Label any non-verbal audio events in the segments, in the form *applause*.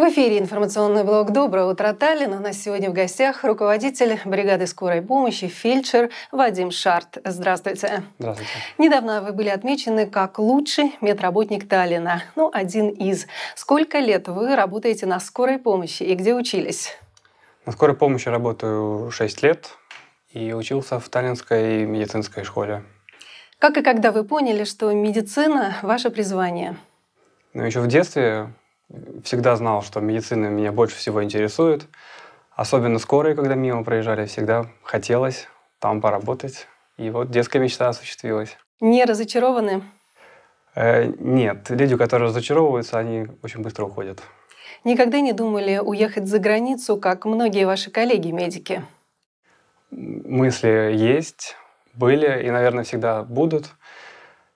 В эфире информационный блог «Доброе утро, Таллин». У нас сегодня в гостях руководитель бригады скорой помощи, фельдшер Вадим Шарт. Здравствуйте. Здравствуйте. Недавно вы были отмечены как лучший медработник Таллина. Ну, один из. Сколько лет вы работаете на скорой помощи и где учились? На скорой помощи работаю 6 лет и учился в Таллинской медицинской школе. Как и когда вы поняли, что медицина – ваше призвание? Ну, еще в детстве всегда знал, что медицина меня больше всего интересует. Особенно скорые, когда мимо проезжали, всегда хотелось там поработать. И вот детская мечта осуществилась. Не разочарованы? Э, нет. Люди, которые разочаровываются, они очень быстро уходят. Никогда не думали уехать за границу, как многие ваши коллеги-медики? Мысли есть, были и, наверное, всегда будут.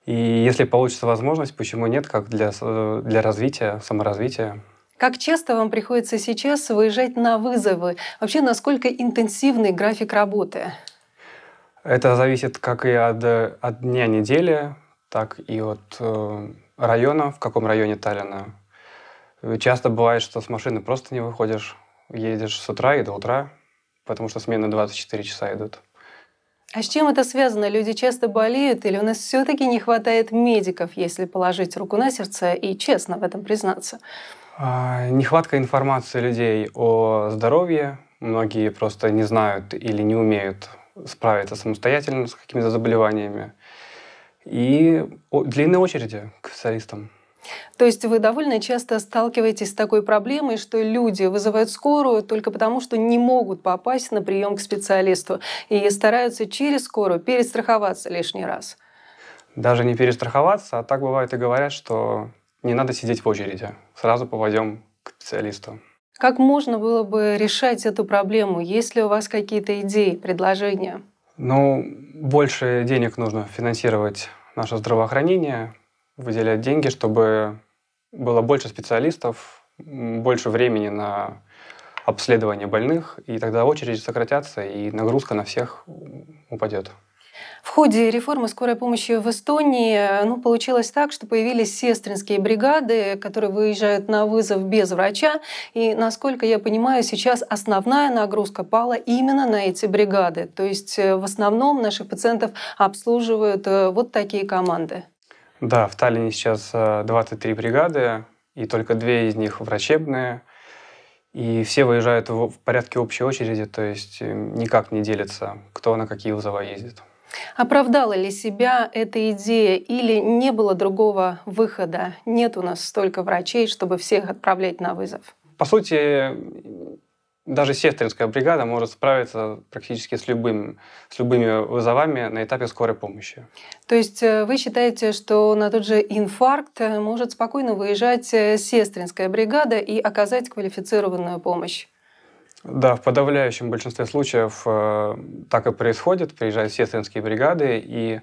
И если получится возможность, почему нет, как для, э, для развития, саморазвития. Как часто вам приходится сейчас выезжать на вызовы? Вообще, насколько интенсивный график работы? Это зависит как и от, э, от дня недели, так и от э, района, в каком районе Таллина. Часто бывает, что с машины просто не выходишь, едешь с утра и до утра, потому что смены 24 часа идут. А с чем это связано? Люди часто болеют или у нас все-таки не хватает медиков, если положить руку на сердце и честно в этом признаться? А, нехватка информации людей о здоровье. Многие просто не знают или не умеют справиться самостоятельно с какими-то заболеваниями. И длинные очереди к специалистам. То есть вы довольно часто сталкиваетесь с такой проблемой, что люди вызывают скорую только потому, что не могут попасть на прием к специалисту и стараются через скорую перестраховаться лишний раз. Даже не перестраховаться, а так бывает и говорят, что не надо сидеть в очереди, сразу попадем к специалисту. Как можно было бы решать эту проблему? Есть ли у вас какие-то идеи, предложения? Ну, больше денег нужно финансировать наше здравоохранение, выделять деньги, чтобы было больше специалистов, больше времени на обследование больных, и тогда очереди сократятся, и нагрузка на всех упадет. В ходе реформы скорой помощи в Эстонии э, ну, получилось так, что появились сестринские бригады, которые выезжают на вызов без врача. И, насколько я понимаю, сейчас основная нагрузка пала именно на эти бригады. То есть э, в основном наших пациентов обслуживают э, вот такие команды. Да, в Таллине сейчас 23 э, бригады, и только две из них врачебные. И все выезжают в порядке общей очереди, то есть э, никак не делится, кто на какие вызова ездит. Оправдала ли себя эта идея или не было другого выхода? Нет у нас столько врачей, чтобы всех отправлять на вызов. По сути, даже сестринская бригада может справиться практически с, любыми с любыми вызовами на этапе скорой помощи. То есть э, вы считаете, что на тот же инфаркт э, может спокойно выезжать э, сестринская бригада и оказать квалифицированную помощь? Да, в подавляющем большинстве случаев так и происходит. Приезжают сестринские бригады, и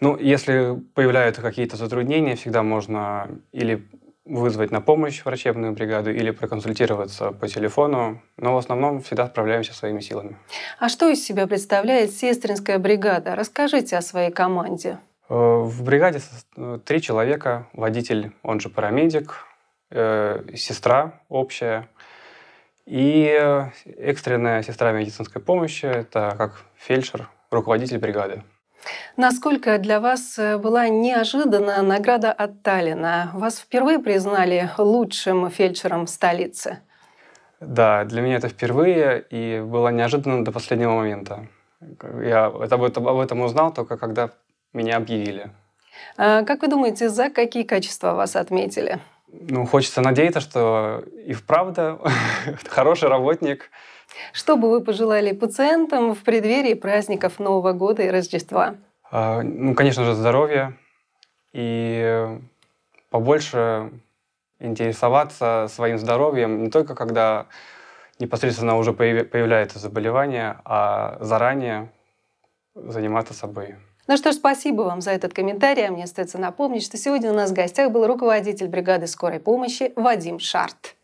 ну, если появляются какие-то затруднения, всегда можно или вызвать на помощь врачебную бригаду или проконсультироваться по телефону, но в основном всегда справляемся своими силами. А что из себя представляет сестринская бригада? Расскажите о своей команде. Э, в бригаде э, три человека, водитель, он же парамедик, э, сестра общая и экстренная сестра медицинской помощи, это как фельдшер, руководитель бригады. Насколько для вас э, была неожиданна награда от Таллина? Вас впервые признали лучшим фельдшером столицы? Да, для меня это впервые, и было неожиданно до последнего момента. Я об этом, об этом узнал только когда меня объявили. А как вы думаете, за какие качества вас отметили? Ну, хочется надеяться, что и вправду *laughs* хороший работник. Что бы вы пожелали пациентам в преддверии праздников Нового года и Рождества? А, ну, конечно же, здоровье и побольше интересоваться своим здоровьем не только когда непосредственно уже появляется заболевание, а заранее заниматься собой. Ну что ж, спасибо вам за этот комментарий. А мне остается напомнить, что сегодня у нас в гостях был руководитель бригады скорой помощи Вадим Шарт.